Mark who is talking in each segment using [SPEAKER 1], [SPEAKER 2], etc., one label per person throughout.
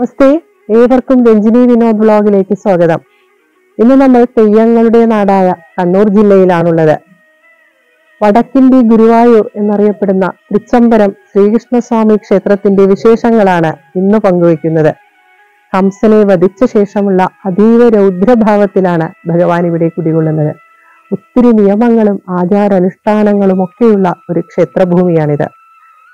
[SPEAKER 1] നമസ്തേ ഏവർക്കും രഞ്ജിനി വിനോദ് ബ്ലോഗിലേക്ക് സ്വാഗതം ഇന്ന് നമ്മൾ തെയ്യങ്ങളുടെ നാടായ കണ്ണൂർ ജില്ലയിലാണുള്ളത് വടക്കിന്റെ ഗുരുവായൂർ എന്നറിയപ്പെടുന്ന തൃച്ചംബരം ശ്രീകൃഷ്ണസ്വാമി ക്ഷേത്രത്തിന്റെ വിശേഷങ്ങളാണ് ഇന്ന് പങ്കുവയ്ക്കുന്നത് ഹംസനെ വധിച്ച ശേഷമുള്ള അതീവ രൗദ്രഭാവത്തിലാണ് ഭഗവാൻ ഇവിടെ കുടികൊള്ളുന്നത് ഒത്തിരി നിയമങ്ങളും ആചാരാനുഷ്ഠാനങ്ങളും ഒക്കെയുള്ള ഒരു ക്ഷേത്രഭൂമിയാണിത്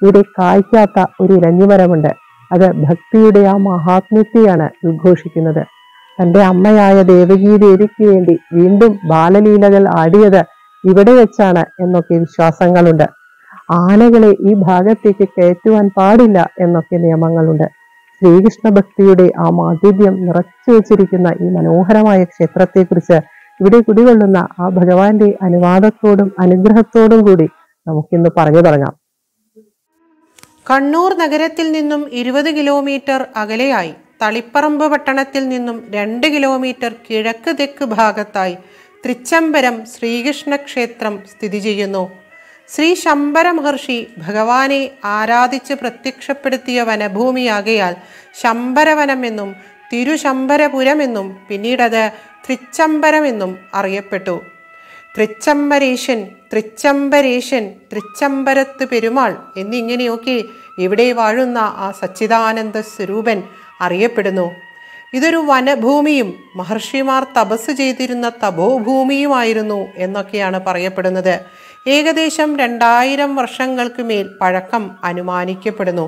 [SPEAKER 1] ഇവിടെ കായ്ക്കാത്ത ഒരു ഇരഞ്ഞുമരമുണ്ട് അത് ഭക്തിയുടെ ആ മഹാത്മ്യത്തെയാണ് ഉദ്ഘോഷിക്കുന്നത് തന്റെ അമ്മയായ ദേവകീ ദേവിക്ക് വേണ്ടി വീണ്ടും ബാലലീലകൾ ആടിയത് ഇവിടെ വെച്ചാണ് എന്നൊക്കെ വിശ്വാസങ്ങളുണ്ട് ആനകളെ ഈ ഭാഗത്തേക്ക് കയറ്റുവാൻ പാടില്ല എന്നൊക്കെ നിയമങ്ങളുണ്ട് ശ്രീകൃഷ്ണ ഭക്തിയുടെ ആ മാധുര്യം നിറച്ചു വെച്ചിരിക്കുന്ന ഈ മനോഹരമായ ക്ഷേത്രത്തെക്കുറിച്ച് ഇവിടെ കുടികൊള്ളുന്ന ആ ഭഗവാന്റെ അനുവാദത്തോടും അനുഗ്രഹത്തോടും കൂടി നമുക്കിന്ന് പറഞ്ഞു തുടങ്ങാം
[SPEAKER 2] കണ്ണൂർ നഗരത്തിൽ നിന്നും ഇരുപത് കിലോമീറ്റർ അകലെയായി തളിപ്പറമ്പ് പട്ടണത്തിൽ നിന്നും രണ്ട് കിലോമീറ്റർ കിഴക്ക് തെക്ക് ഭാഗത്തായി തൃച്ചംബരം ശ്രീകൃഷ്ണ ക്ഷേത്രം സ്ഥിതി ചെയ്യുന്നു ശ്രീ ശംബര മഹർഷി ഭഗവാനെ ആരാധിച്ച് പ്രത്യക്ഷപ്പെടുത്തിയ വനഭൂമിയാകയാൽ ശംബരവനമെന്നും തിരുശംബരപുരമെന്നും പിന്നീടത് തൃച്ചംബരമെന്നും അറിയപ്പെട്ടു തൃച്ചംബരീശൻ തൃച്ചംബരേഷൻ തൃച്ചംബരത്ത് പെരുമാൾ എന്നിങ്ങനെയൊക്കെ ഇവിടെ വാഴുന്ന ആ സച്ചിദാനന്ദ സ്വരൂപൻ അറിയപ്പെടുന്നു ഇതൊരു വനഭൂമിയും മഹർഷിമാർ തപസ് ചെയ്തിരുന്ന തപോഭൂമിയുമായിരുന്നു എന്നൊക്കെയാണ് പറയപ്പെടുന്നത് ഏകദേശം രണ്ടായിരം വർഷങ്ങൾക്ക് മേൽ പഴക്കം അനുമാനിക്കപ്പെടുന്നു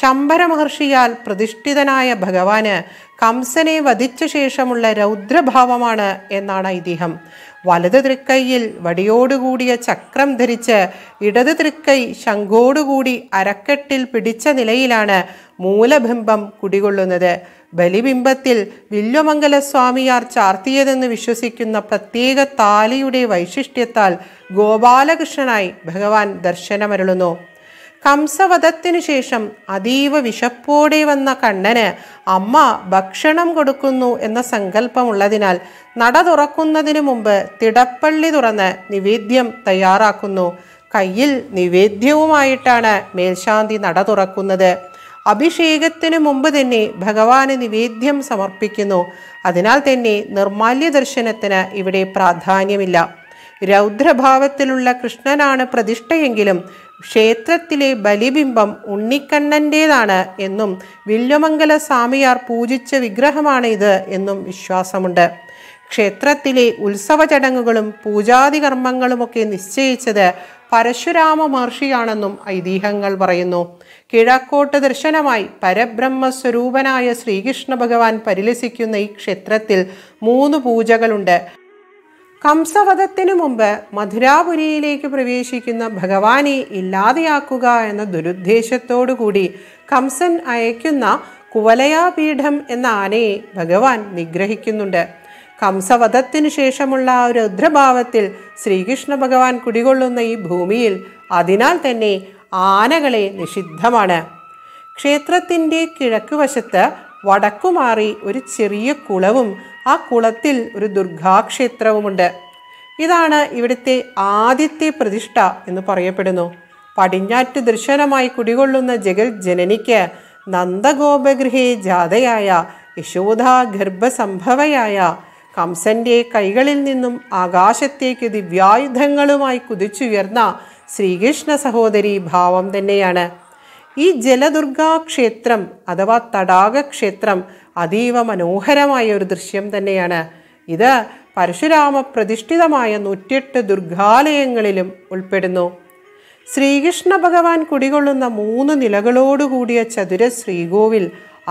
[SPEAKER 2] ശംഭര മഹർഷിയാൽ പ്രതിഷ്ഠിതനായ ഭഗവാന് കംസനെ വധിച്ച ശേഷമുള്ള രൗദ്രഭാവമാണ് എന്നാണ് ഐതിഹ്യം വലത് തൃക്കൈയിൽ വടിയോടുകൂടിയ ചക്രം ധരിച്ച് ഇടത് തൃക്കൈ ശംഖോടുകൂടി അരക്കെട്ടിൽ പിടിച്ച നിലയിലാണ് മൂലബിംബം കുടികൊള്ളുന്നത് ബലിബിംബത്തിൽ വില്വമംഗലസ്വാമിയാർ ചാർത്തിയതെന്ന് വിശ്വസിക്കുന്ന പ്രത്യേക താലിയുടെ വൈശിഷ്ട്യത്താൽ ഗോപാലകൃഷ്ണനായി ഭഗവാൻ ദർശനമരുളുന്നു കംസവധത്തിനു ശേഷം അതീവ വിശപ്പോടെ വന്ന കണ്ണന് അമ്മ ഭക്ഷണം കൊടുക്കുന്നു എന്ന സങ്കല്പമുള്ളതിനാൽ നട തുറക്കുന്നതിന് മുമ്പ് തിടപ്പള്ളി തുറന്ന് നിവേദ്യം തയ്യാറാക്കുന്നു കയ്യിൽ നിവേദ്യവുമായിട്ടാണ് മേൽശാന്തി നട തുറക്കുന്നത് അഭിഷേകത്തിനു മുമ്പ് തന്നെ ഭഗവാന് നിവേദ്യം സമർപ്പിക്കുന്നു അതിനാൽ തന്നെ നിർമാല്യ ദർശനത്തിന് ഇവിടെ പ്രാധാന്യമില്ല രൗദ്രഭാവത്തിലുള്ള കൃഷ്ണനാണ് പ്രതിഷ്ഠയെങ്കിലും ക്ഷേത്രത്തിലെ ബലിബിംബം ഉണ്ണിക്കണ്ണൻ്റേതാണ് എന്നും വില്യമംഗല സ്വാമിയാർ പൂജിച്ച വിഗ്രഹമാണ് ഇത് എന്നും വിശ്വാസമുണ്ട് ക്ഷേത്രത്തിലെ ഉത്സവ ചടങ്ങുകളും പൂജാതി കർമ്മങ്ങളുമൊക്കെ നിശ്ചയിച്ചത് പരശുരാമ മഹർഷിയാണെന്നും ഐതിഹ്യങ്ങൾ പറയുന്നു കിഴക്കോട്ട് ദർശനമായി പരബ്രഹ്മസ്വരൂപനായ ശ്രീകൃഷ്ണ ഭഗവാൻ പരിലസിക്കുന്ന ഈ ക്ഷേത്രത്തിൽ മൂന്ന് പൂജകളുണ്ട് കംസവധത്തിനു മുമ്പ് മധുരാപുരിയിലേക്ക് പ്രവേശിക്കുന്ന ഭഗവാനെ ഇല്ലാതെയാക്കുക എന്ന ദുരുദ്ദേശത്തോടുകൂടി കംസൻ അയക്കുന്ന കുവലയാപീഠം എന്ന ആനയെ ഭഗവാൻ നിഗ്രഹിക്കുന്നുണ്ട് കംസവധത്തിനു ശേഷമുള്ള ആ രുദ്രഭാവത്തിൽ ശ്രീകൃഷ്ണ ഭഗവാൻ കുടികൊള്ളുന്ന ഈ ഭൂമിയിൽ അതിനാൽ തന്നെ ആനകളെ നിഷിദ്ധമാണ് ക്ഷേത്രത്തിൻ്റെ കിഴക്കുവശത്ത് വടക്കുമാറി ഒരു ചെറിയ കുളവും ആ കുളത്തിൽ ഒരു ദുർഗാക്ഷേത്രവുമുണ്ട് ഇതാണ് ഇവിടുത്തെ ആദ്യത്തെ പ്രതിഷ്ഠ എന്ന് പറയപ്പെടുന്നു പടിഞ്ഞാറ്റ് ദർശനമായി കുടികൊള്ളുന്ന ജഗത് ജനനിക്ക് നന്ദഗോപഗൃഹേ ജാതയായ യശോധാ ഗർഭസംഭവയായ കംസന്റെ കൈകളിൽ നിന്നും ആകാശത്തേക്ക് ദിവ്യായുധങ്ങളുമായി കുതിച്ചുയർന്ന ശ്രീകൃഷ്ണ സഹോദരി ഭാവം തന്നെയാണ് ഈ ജലദുർഗാക്ഷേത്രം അഥവാ തടാകക്ഷേത്രം അതീവ മനോഹരമായ ഒരു ദൃശ്യം തന്നെയാണ് ഇത് പരശുരാമ പ്രതിഷ്ഠിതമായ നൂറ്റിയെട്ട് ദുർഗാലയങ്ങളിലും ഉൾപ്പെടുന്നു ശ്രീകൃഷ്ണ ഭഗവാൻ കുടികൊള്ളുന്ന മൂന്ന് നിലകളോടുകൂടിയ ചതുര ശ്രീകോവിൽ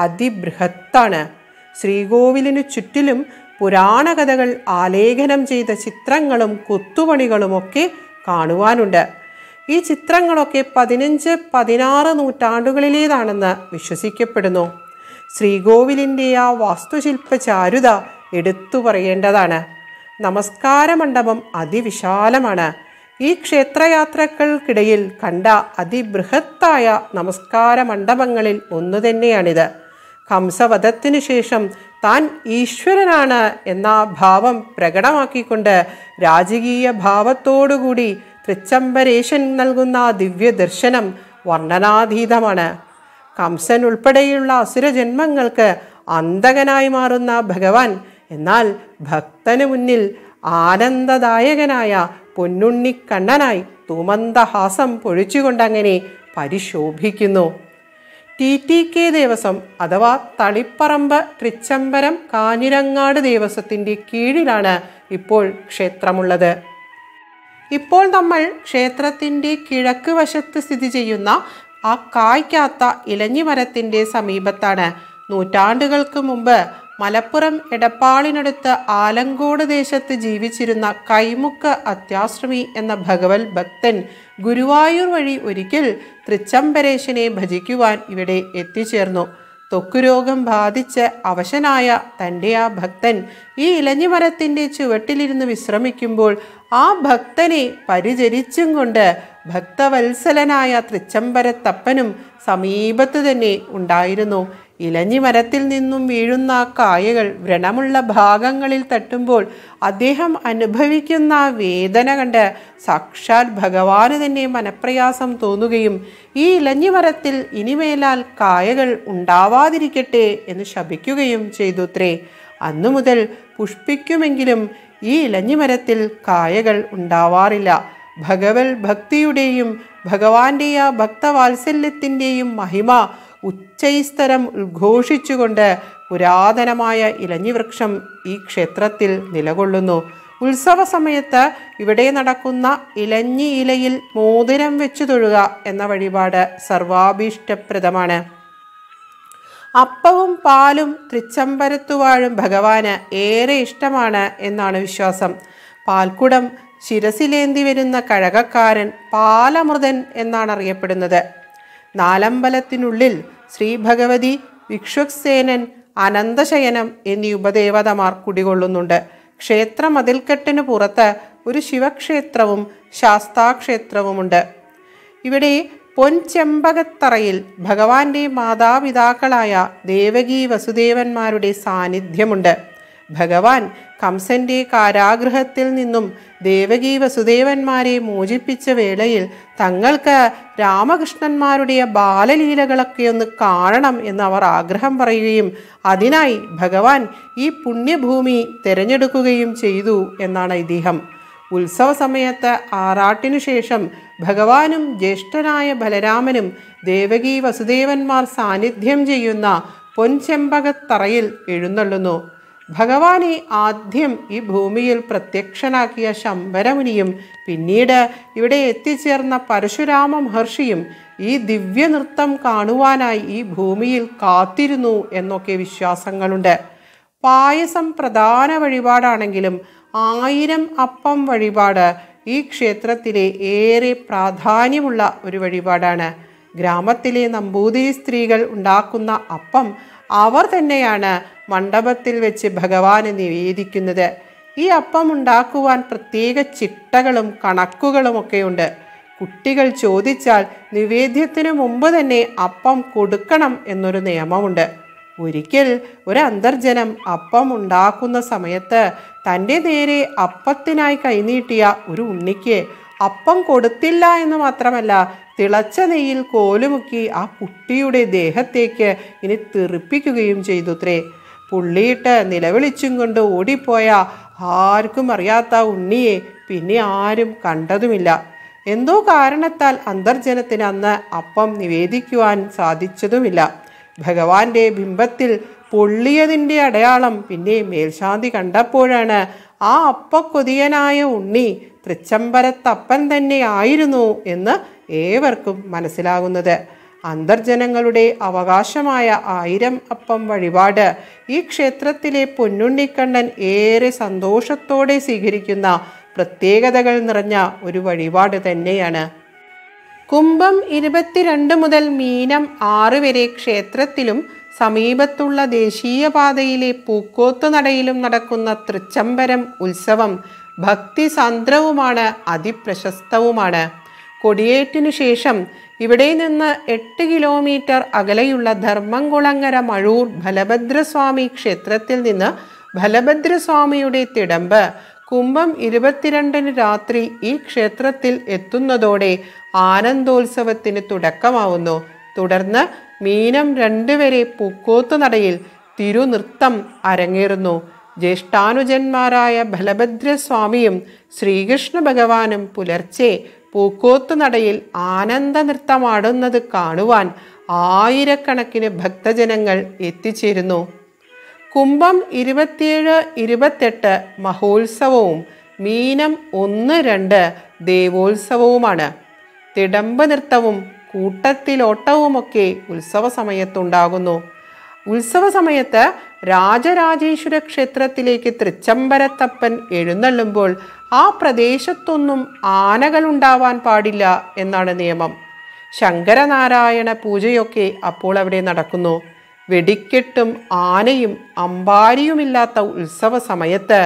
[SPEAKER 2] അതിബൃഹത്താണ് ശ്രീകോവിലിനു ചുറ്റിലും പുരാണകഥകൾ ആലേഖനം ചെയ്ത ചിത്രങ്ങളും കൊത്തുപണികളുമൊക്കെ കാണുവാനുണ്ട് ഈ ചിത്രങ്ങളൊക്കെ പതിനഞ്ച് പതിനാറ് നൂറ്റാണ്ടുകളിലേതാണെന്ന് വിശ്വസിക്കപ്പെടുന്നു ശ്രീകോവിലിൻ്റെ ആ വാസ്തുശില്പ ചാരുത എടുത്തു പറയേണ്ടതാണ് നമസ്കാര മണ്ഡപം അതിവിശാലമാണ് ഈ ക്ഷേത്രയാത്രകൾക്കിടയിൽ കണ്ട അതിബൃഹത്തായ നമസ്കാര മണ്ഡപങ്ങളിൽ ഒന്നു തന്നെയാണിത് കംസവധത്തിനു ശേഷം താൻ ഈശ്വരനാണ് എന്ന ഭാവം പ്രകടമാക്കിക്കൊണ്ട് രാജകീയ ഭാവത്തോടുകൂടി തൃച്ചംബരേശൻ നൽകുന്ന ദിവ്യദർശനം വർണ്ണനാതീതമാണ് കംസൻ ഉൾപ്പെടെയുള്ള അസുരജന്മങ്ങൾക്ക് അന്തകനായി മാറുന്ന ഭഗവാൻ എന്നാൽ ഭക്തന് മുന്നിൽ ആനന്ദദായകനായ പൊന്നുണ്ണിക്കണ്ണനായി തുമന്തഹാസം പൊഴിച്ചുകൊണ്ടങ്ങനെ പരിശോഭിക്കുന്നു ടി ടി കെ ദേവസ്വം അഥവാ തളിപ്പറമ്പ് തൃച്ചംബരം കാഞ്ഞിരങ്ങാട് ദേവസ്വത്തിൻ്റെ കീഴിലാണ് ഇപ്പോൾ ക്ഷേത്രമുള്ളത് ഇപ്പോൾ നമ്മൾ ക്ഷേത്രത്തിൻ്റെ കിഴക്ക് വശത്ത് സ്ഥിതി ചെയ്യുന്ന ആ കായ്ക്കാത്ത മരത്തിൻ്റെ സമീപത്താണ് നൂറ്റാണ്ടുകൾക്ക് മുമ്പ് മലപ്പുറം എടപ്പാളിനടുത്ത് ആലങ്കോട് ദേശത്ത് ജീവിച്ചിരുന്ന കൈമുക്ക് അത്യാശ്രമി എന്ന ഭഗവത് ഭക്തൻ ഗുരുവായൂർ വഴി ഒരിക്കൽ തൃച്ചംബരേശനെ ഭജിക്കുവാൻ ഇവിടെ എത്തിച്ചേർന്നു രോഗം ബാധിച്ച് അവശനായ തൻ്റെ ആ ഭക്തൻ ഈ ഇലഞ്ഞിമരത്തിൻ്റെ ചുവട്ടിലിരുന്ന് വിശ്രമിക്കുമ്പോൾ ആ ഭക്തനെ പരിചരിച്ചും കൊണ്ട് ഭക്തവത്സലനായ തൃച്ചംബരത്തപ്പനും സമീപത്ത് തന്നെ ഉണ്ടായിരുന്നു ഇലഞ്ഞി മരത്തിൽ നിന്നും വീഴുന്ന കായകൾ വ്രണമുള്ള ഭാഗങ്ങളിൽ തട്ടുമ്പോൾ അദ്ദേഹം അനുഭവിക്കുന്ന വേദന കണ്ട് സാക്ഷാൽ ഭഗവാന് തന്നെ മനപ്രയാസം തോന്നുകയും ഈ ഇലഞ്ഞി മരത്തിൽ ഇനിമേലാൽ കായകൾ ഉണ്ടാവാതിരിക്കട്ടെ എന്ന് ശപിക്കുകയും ചെയ്തു ത്രേ അന്നു മുതൽ പുഷ്പിക്കുമെങ്കിലും ഈ ഇലഞ്ഞിമരത്തിൽ കായകൾ ഉണ്ടാവാറില്ല ഭഗവൽ ഭക്തിയുടെയും ഭഗവാന്റെ ആ ഭക്തവാത്സല്യത്തിൻ്റെയും മഹിമ ഉച്ചൈസ്തരം ഉദ്ഘോഷിച്ചുകൊണ്ട് പുരാതനമായ ഇലഞ്ഞിവൃക്ഷം ഈ ക്ഷേത്രത്തിൽ നിലകൊള്ളുന്നു ഉത്സവ സമയത്ത് ഇവിടെ നടക്കുന്ന ഇലഞ്ഞി ഇലയിൽ മോതിരം വെച്ചു തൊഴുക എന്ന വഴിപാട് സർവാഭീഷ്ടപ്രദമാണ് അപ്പവും പാലും തൃച്ചമ്പരത്തുവാഴും ഭഗവാന് ഏറെ ഇഷ്ടമാണ് എന്നാണ് വിശ്വാസം പാൽക്കുടം ശിരസിലേന്തി വരുന്ന കഴകക്കാരൻ പാലമൃതൻ എന്നാണ് അറിയപ്പെടുന്നത് നാലമ്പലത്തിനുള്ളിൽ ശ്രീഭഗവതി വിക്ഷുക്സേനൻ അനന്തശയനം എന്നീ ഉപദേവതമാർ കുടികൊള്ളുന്നുണ്ട് ക്ഷേത്ര മതിൽക്കെട്ടിന് പുറത്ത് ഒരു ശിവക്ഷേത്രവും ശാസ്താക്ഷേത്രവുമുണ്ട് ഇവിടെ പൊൻചെമ്പകത്തറയിൽ ഭഗവാന്റെ മാതാപിതാക്കളായ ദേവകീ വസുദേവന്മാരുടെ സാന്നിധ്യമുണ്ട് ഭഗവാൻ കംസന്റെ കാരാഗ്രഹത്തിൽ നിന്നും ദേവകീ വസുദേവന്മാരെ മോചിപ്പിച്ച വേളയിൽ തങ്ങൾക്ക് രാമകൃഷ്ണന്മാരുടെ ബാലലീലകളൊക്കെ ഒന്ന് കാണണം എന്നവർ ആഗ്രഹം പറയുകയും അതിനായി ഭഗവാൻ ഈ പുണ്യഭൂമി തിരഞ്ഞെടുക്കുകയും ചെയ്തു എന്നാണ് ഐതിഹ്യം ഉത്സവ സമയത്ത് ആറാട്ടിനു ശേഷം ഭഗവാനും ജ്യേഷ്ഠനായ ബലരാമനും ദേവകീ വസുദേവന്മാർ സാന്നിധ്യം ചെയ്യുന്ന പൊൻചെമ്പകത്തറയിൽ എഴുന്നള്ളുന്നു ഈ ആദ്യം ഈ ഭൂമിയിൽ പ്രത്യക്ഷനാക്കിയ ശംഭരമുനിയും പിന്നീട് ഇവിടെ എത്തിച്ചേർന്ന പരശുരാമ മഹർഷിയും ഈ ദിവ്യനൃത്തം കാണുവാനായി ഈ ഭൂമിയിൽ കാത്തിരുന്നു എന്നൊക്കെ വിശ്വാസങ്ങളുണ്ട് പായസം പ്രധാന വഴിപാടാണെങ്കിലും ആയിരം അപ്പം വഴിപാട് ഈ ക്ഷേത്രത്തിലെ ഏറെ പ്രാധാന്യമുള്ള ഒരു വഴിപാടാണ് ഗ്രാമത്തിലെ നമ്പൂതിരി സ്ത്രീകൾ ഉണ്ടാക്കുന്ന അപ്പം അവർ തന്നെയാണ് മണ്ഡപത്തിൽ വെച്ച് ഭഗവാന് നിവേദിക്കുന്നത് ഈ അപ്പം ഉണ്ടാക്കുവാൻ പ്രത്യേക ചിട്ടകളും ഒക്കെയുണ്ട് കുട്ടികൾ ചോദിച്ചാൽ നിവേദ്യത്തിന് മുമ്പ് തന്നെ അപ്പം കൊടുക്കണം എന്നൊരു നിയമമുണ്ട് ഒരിക്കൽ ഒരു അന്തർജനം അപ്പം ഉണ്ടാക്കുന്ന സമയത്ത് തൻ്റെ നേരെ അപ്പത്തിനായി കൈനീട്ടിയ ഒരു ഉണ്ണിക്ക് അപ്പം കൊടുത്തില്ല എന്ന് മാത്രമല്ല തിളച്ച നെയ്യിൽ കോലുമുക്കി ആ കുട്ടിയുടെ ദേഹത്തേക്ക് ഇനി തെറിപ്പിക്കുകയും ചെയ്തുത്രേ പുള്ളിയിട്ട് നിലവിളിച്ചും കൊണ്ട് ഓടിപ്പോയ ആർക്കും അറിയാത്ത ഉണ്ണിയെ പിന്നെ ആരും കണ്ടതുമില്ല എന്തോ കാരണത്താൽ അന്തർജനത്തിന് അന്ന് അപ്പം നിവേദിക്കുവാൻ സാധിച്ചതുമില്ല ഭഗവാന്റെ ബിംബത്തിൽ പൊള്ളിയതിൻ്റെ അടയാളം പിന്നെ മേൽശാന്തി കണ്ടപ്പോഴാണ് ആ അപ്പക്കൊതിയനായ ഉണ്ണി തൃച്ചംബരത്തപ്പൻ തന്നെയായിരുന്നു എന്ന് ഏവർക്കും മനസ്സിലാകുന്നത് അന്തർജനങ്ങളുടെ അവകാശമായ ആയിരം അപ്പം വഴിപാട് ഈ ക്ഷേത്രത്തിലെ പൊന്നുണ്ണിക്കണ്ണൻ ഏറെ സന്തോഷത്തോടെ സ്വീകരിക്കുന്ന പ്രത്യേകതകൾ നിറഞ്ഞ ഒരു വഴിപാട് തന്നെയാണ് കുംഭം ഇരുപത്തിരണ്ട് മുതൽ മീനം ആറ് വരെ ക്ഷേത്രത്തിലും സമീപത്തുള്ള ദേശീയപാതയിലെ പൂക്കോത്ത് നടയിലും നടക്കുന്ന തൃച്ചംബരം ഉത്സവം ഭക്തി സാന്ദ്രവുമാണ് അതിപ്രശസ്തവുമാണ് കൊടിയേറ്റിനു ശേഷം ഇവിടെ നിന്ന് എട്ട് കിലോമീറ്റർ അകലെയുള്ള ധർമ്മംകുളങ്ങര മഴൂർ ബലഭദ്രസ്വാമി ക്ഷേത്രത്തിൽ നിന്ന് ബലഭദ്രസ്വാമിയുടെ തിടമ്പ് കുംഭം ഇരുപത്തിരണ്ടിന് രാത്രി ഈ ക്ഷേത്രത്തിൽ എത്തുന്നതോടെ ആനന്ദോത്സവത്തിന് തുടക്കമാവുന്നു തുടർന്ന് മീനം രണ്ടുപേരെ പൂക്കോത്തു നടയിൽ തിരുനൃത്തം അരങ്ങേറുന്നു ജ്യേഷ്ഠാനുജന്മാരായ ബലഭദ്രസ്വാമിയും ശ്രീകൃഷ്ണ ഭഗവാനും പുലർച്ചെ പൂക്കോത്തു നടയിൽ ആനന്ദ നൃത്തമാടുന്നത് കാണുവാൻ ആയിരക്കണക്കിന് ഭക്തജനങ്ങൾ എത്തിച്ചേരുന്നു കുംഭം ഇരുപത്തിയേഴ് ഇരുപത്തെട്ട് മഹോത്സവവും മീനം ഒന്ന് രണ്ട് ദേവോത്സവവുമാണ് തിടമ്പ നൃത്തവും കൂട്ടത്തിലോട്ടവുമൊക്കെ ഉത്സവ സമയത്തുണ്ടാകുന്നു ഉത്സവ സമയത്ത് രാജരാജേശ്വര ക്ഷേത്രത്തിലേക്ക് തൃച്ചംബരത്തപ്പൻ എഴുന്നള്ളുമ്പോൾ ആ പ്രദേശത്തൊന്നും ആനകൾ ഉണ്ടാവാൻ പാടില്ല എന്നാണ് നിയമം ശങ്കരനാരായണ പൂജയൊക്കെ അപ്പോൾ അവിടെ നടക്കുന്നു വെടിക്കെട്ടും ആനയും അമ്പാരിയുമില്ലാത്ത ഉത്സവ സമയത്ത്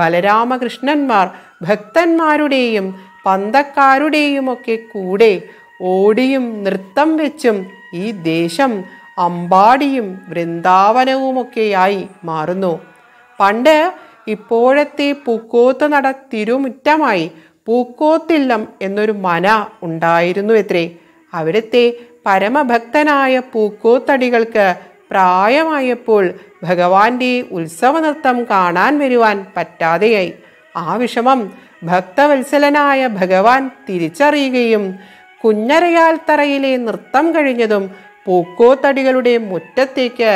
[SPEAKER 2] ബലരാമകൃഷ്ണന്മാർ ഭക്തന്മാരുടെയും പന്തക്കാരുടെയുമൊക്കെ കൂടെ ഓടിയും നൃത്തം വെച്ചും ഈ ദേശം അമ്പാടിയും വൃന്ദാവനവുമൊക്കെയായി മാറുന്നു പണ്ട് ഇപ്പോഴത്തെ പൂക്കോത്ത് നട തിരുമുറ്റമായി പൂക്കോത്തില്ലം എന്നൊരു മന ഉണ്ടായിരുന്നു എത്രേ അവിടുത്തെ പരമഭക്തനായ പൂക്കോത്തടികൾക്ക് പ്രായമായപ്പോൾ ഭഗവാന്റെ നൃത്തം കാണാൻ വരുവാൻ പറ്റാതെയായി ആ വിഷമം ഭക്തവത്സലനായ ഭഗവാൻ തിരിച്ചറിയുകയും കുഞ്ഞരയാൽ തറയിലെ നൃത്തം കഴിഞ്ഞതും പൂക്കോത്തടികളുടെ മുറ്റത്തേക്ക്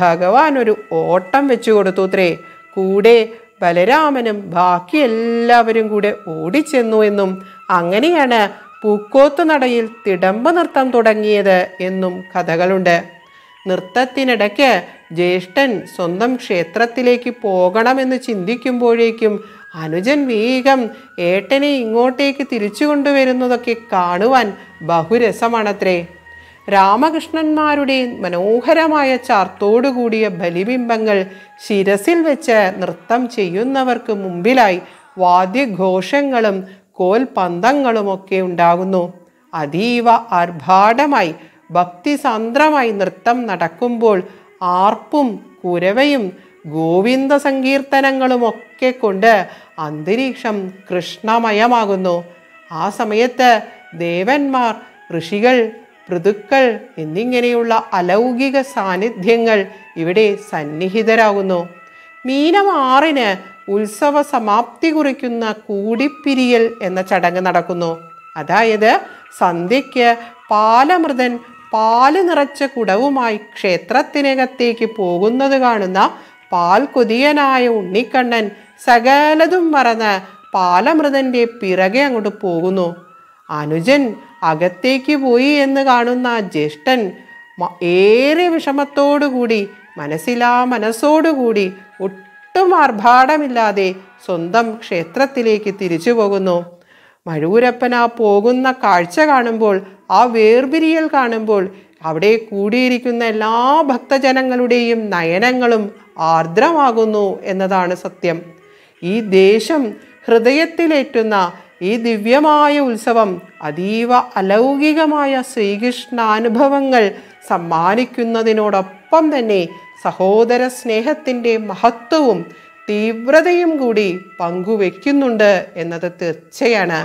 [SPEAKER 2] ഭഗവാൻ ഒരു ഓട്ടം വെച്ചു കൊടുത്തു ത്രേ കൂടെ ബലരാമനും ബാക്കി എല്ലാവരും കൂടെ ഓടിച്ചെന്നു എന്നും അങ്ങനെയാണ് പൂക്കോത്തു നടയിൽ തിടമ്പ നൃത്തം തുടങ്ങിയത് എന്നും കഥകളുണ്ട് നൃത്തത്തിനിടയ്ക്ക് ജ്യേഷ്ഠൻ സ്വന്തം ക്ഷേത്രത്തിലേക്ക് പോകണമെന്ന് ചിന്തിക്കുമ്പോഴേക്കും അനുജൻ വേഗം ഏട്ടനെ ഇങ്ങോട്ടേക്ക് തിരിച്ചു കൊണ്ടുവരുന്നതൊക്കെ കാണുവാൻ ബഹുരസമാണത്രേ രാമകൃഷ്ണന്മാരുടെ മനോഹരമായ ചാർത്തോടുകൂടിയ ബലിബിംബങ്ങൾ ശിരസിൽ വെച്ച് നൃത്തം ചെയ്യുന്നവർക്ക് മുമ്പിലായി വാദ്യഘോഷങ്ങളും കോൽപന്തങ്ങളുമൊക്കെ ഉണ്ടാകുന്നു അതീവ ആർഭാടമായി ഭക്തിസാന്ദ്രമായി നൃത്തം നടക്കുമ്പോൾ ആർപ്പും കുരവയും ഗോവിന്ദ സങ്കീർത്തനങ്ങളുമൊക്കെ കൊണ്ട് അന്തരീക്ഷം കൃഷ്ണമയമാകുന്നു ആ സമയത്ത് ദേവന്മാർ ഋഷികൾ പൃതുക്കൾ എന്നിങ്ങനെയുള്ള അലൗകിക സാന്നിധ്യങ്ങൾ ഇവിടെ സന്നിഹിതരാകുന്നു മീനം ആറിന് ഉത്സവ സമാപ്തി കുറിക്കുന്ന കൂടിപ്പിരിയൽ എന്ന ചടങ്ങ് നടക്കുന്നു അതായത് സന്ധ്യയ്ക്ക് പാലമൃതൻ പാല് നിറച്ച കുടവുമായി ക്ഷേത്രത്തിനകത്തേക്ക് പോകുന്നത് കാണുന്ന പാൽ കൊതിയനായ ഉണ്ണിക്കണ്ണൻ സകലതും മറന്ന് പാലമൃതൻ്റെ പിറകെ അങ്ങോട്ട് പോകുന്നു അനുജൻ അകത്തേക്ക് പോയി എന്ന് കാണുന്ന ജ്യേഷ്ഠൻ ഏറെ വിഷമത്തോടുകൂടി മനസ്സിലാ മനസ്സോടുകൂടി ഒട്ടും ആർഭാടമില്ലാതെ സ്വന്തം ക്ഷേത്രത്തിലേക്ക് തിരിച്ചു പോകുന്നു മഴൂരപ്പൻ ആ പോകുന്ന കാഴ്ച കാണുമ്പോൾ ആ വേർപിരിയൽ കാണുമ്പോൾ അവിടെ കൂടിയിരിക്കുന്ന എല്ലാ ഭക്തജനങ്ങളുടെയും നയനങ്ങളും ആർദ്രമാകുന്നു എന്നതാണ് സത്യം ഈ ദേശം ഹൃദയത്തിലേറ്റുന്ന ഈ ദിവ്യമായ ഉത്സവം അതീവ അലൗകികമായ ശ്രീകൃഷ്ണാനുഭവങ്ങൾ സമ്മാനിക്കുന്നതിനോടൊപ്പം തന്നെ സഹോദര സ്നേഹത്തിൻ്റെ മഹത്വവും തീവ്രതയും കൂടി പങ്കുവെക്കുന്നുണ്ട് എന്നത് തീർച്ചയാണ്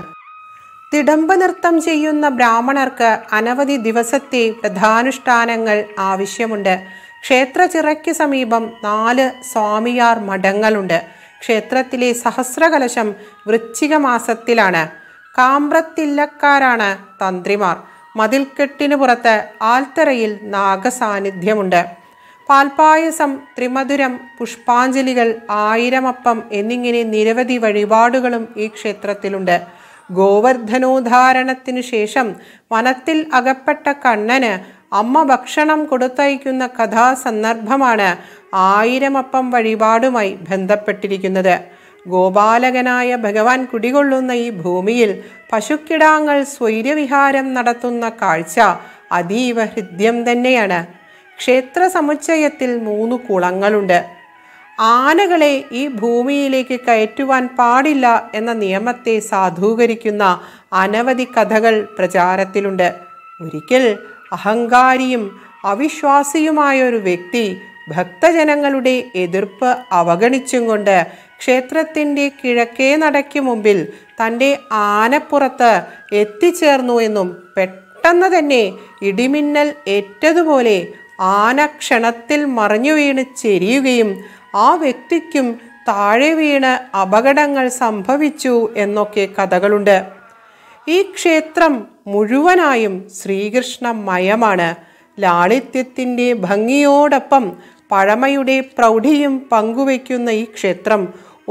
[SPEAKER 2] തിടമ്പ നൃത്തം ചെയ്യുന്ന ബ്രാഹ്മണർക്ക് അനവധി ദിവസത്തെ പ്രധാനുഷ്ഠാനങ്ങൾ ആവശ്യമുണ്ട് ക്ഷേത്രചിറയ്ക്ക് സമീപം നാല് സ്വാമിയാർ മഠങ്ങളുണ്ട് ക്ഷേത്രത്തിലെ സഹസ്രകലശം വൃശ്ചിക മാസത്തിലാണ് കാമ്പ്രത്തില്ലക്കാരാണ് തന്ത്രിമാർ മതിൽക്കെട്ടിനു പുറത്ത് ആൽത്തറയിൽ നാഗസാന്നിധ്യമുണ്ട് പാൽപായസം ത്രിമധുരം പുഷ്പാഞ്ജലികൾ ആയിരമപ്പം എന്നിങ്ങനെ നിരവധി വഴിപാടുകളും ഈ ക്ഷേത്രത്തിലുണ്ട് ഗോവർദ്ധനോദ്ധാരണത്തിനു ശേഷം വനത്തിൽ അകപ്പെട്ട കണ്ണന് അമ്മ ഭക്ഷണം കൊടുത്തയക്കുന്ന കഥാസന്ദർഭമാണ് ആയിരമപ്പം വഴിപാടുമായി ബന്ധപ്പെട്ടിരിക്കുന്നത് ഗോപാലകനായ ഭഗവാൻ കുടികൊള്ളുന്ന ഈ ഭൂമിയിൽ പശുക്കിടാങ്ങൾ സ്വൈര്യവിഹാരം നടത്തുന്ന കാഴ്ച അതീവ ഹൃദ്യം തന്നെയാണ് ക്ഷേത്ര സമുച്ചയത്തിൽ മൂന്ന് കുളങ്ങളുണ്ട് ആനകളെ ഈ ഭൂമിയിലേക്ക് കയറ്റുവാൻ പാടില്ല എന്ന നിയമത്തെ സാധൂകരിക്കുന്ന അനവധി കഥകൾ പ്രചാരത്തിലുണ്ട് ഒരിക്കൽ അഹങ്കാരിയും അവിശ്വാസിയുമായ ഒരു വ്യക്തി ഭക്തജനങ്ങളുടെ എതിർപ്പ് അവഗണിച്ചും കൊണ്ട് ക്ഷേത്രത്തിൻ്റെ കിഴക്കേ നടയ്ക്ക് മുമ്പിൽ തൻ്റെ ആനപ്പുറത്ത് എത്തിച്ചേർന്നു എന്നും പെട്ടെന്ന് തന്നെ ഇടിമിന്നൽ ഏറ്റതുപോലെ ആന ക്ഷണത്തിൽ മറിഞ്ഞു വീണ് ചെരിയുകയും ആ വ്യക്തിക്കും താഴെ വീണ് അപകടങ്ങൾ സംഭവിച്ചു എന്നൊക്കെ കഥകളുണ്ട് ഈ ക്ഷേത്രം മുഴുവനായും ശ്രീകൃഷ്ണമയമാണ് ലാളിത്യത്തിൻ്റെ ഭംഗിയോടൊപ്പം പഴമയുടെ പ്രൗഢിയും പങ്കുവയ്ക്കുന്ന ഈ ക്ഷേത്രം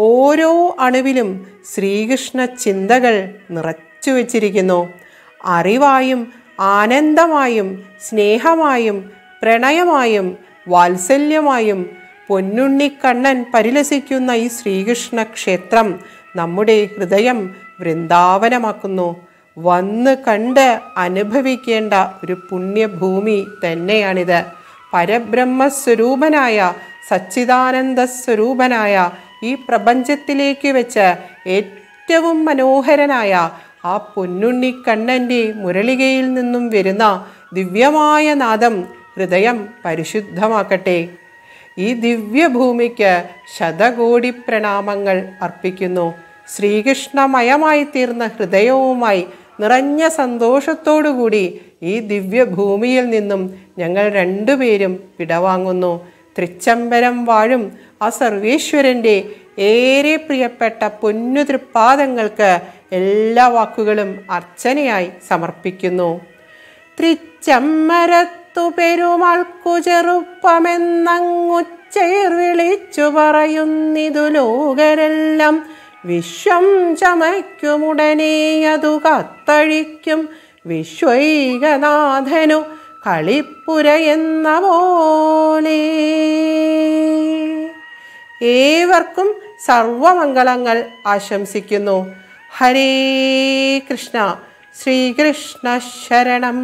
[SPEAKER 2] ഓരോ അണുവിലും ശ്രീകൃഷ്ണ ചിന്തകൾ നിറച്ചു വച്ചിരിക്കുന്നു അറിവായും ആനന്ദമായും സ്നേഹമായും പ്രണയമായും വാത്സല്യമായും പൊന്നുണ്ണിക്കണ്ണൻ പരിലസിക്കുന്ന ഈ ശ്രീകൃഷ്ണ ക്ഷേത്രം നമ്മുടെ ഹൃദയം വൃന്ദാവനമാക്കുന്നു വന്ന് കണ്ട് അനുഭവിക്കേണ്ട ഒരു പുണ്യഭൂമി തന്നെയാണിത് പരബ്രഹ്മസ്വരൂപനായ സച്ചിദാനന്ദ സ്വരൂപനായ ഈ പ്രപഞ്ചത്തിലേക്ക് വെച്ച് ഏറ്റവും മനോഹരനായ ആ പൊന്നുണ്ണിക്കണ്ണൻ്റെ മുരളികയിൽ നിന്നും വരുന്ന ദിവ്യമായ നാദം ഹൃദയം പരിശുദ്ധമാക്കട്ടെ ഈ ദിവ്യഭൂമിക്ക് ശതകോടി പ്രണാമങ്ങൾ അർപ്പിക്കുന്നു ശ്രീകൃഷ്ണമയമായി തീർന്ന ഹൃദയവുമായി നിറഞ്ഞ സന്തോഷത്തോടുകൂടി ഈ ദിവ്യഭൂമിയിൽ നിന്നും ഞങ്ങൾ രണ്ടുപേരും വിടവാങ്ങുന്നു തൃച്ചംബരം വാഴും ആ സർവേശ്വരൻ്റെ ഏറെ പ്രിയപ്പെട്ട പൊന്നു തൃപ്പാദങ്ങൾക്ക് എല്ലാ വാക്കുകളും അർച്ചനയായി സമർപ്പിക്കുന്നു തൃച്ചമ്മരത്തു പെരുമാൾക്കു ചെറുപ്പമെന്നങ്ങുച്ചേർ വിളിച്ചു പറയുന്നിതു ലോകരെല്ലാം വിശ്വം ചമയ്ക്കുമുടനെ അതു കത്തഴിക്കും വിശ്വൈകനാഥനു കളിപ്പുര എന്ന പോലെ ഏവർക്കും സർവമംഗളങ്ങൾ ആശംസിക്കുന്നു ഹരേ കൃഷ്ണ ശ്രീകൃഷ്ണ ശരണം